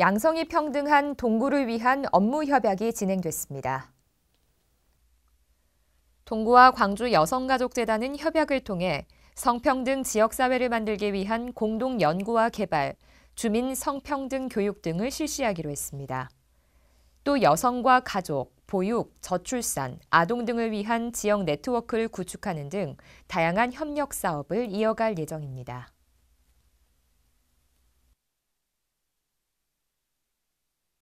양성이 평등한 동구를 위한 업무 협약이 진행됐습니다. 동구와 광주 여성가족재단은 협약을 통해 성평등 지역사회를 만들기 위한 공동 연구와 개발, 주민 성평등 교육 등을 실시하기로 했습니다. 또 여성과 가족, 보육, 저출산, 아동 등을 위한 지역 네트워크를 구축하는 등 다양한 협력 사업을 이어갈 예정입니다.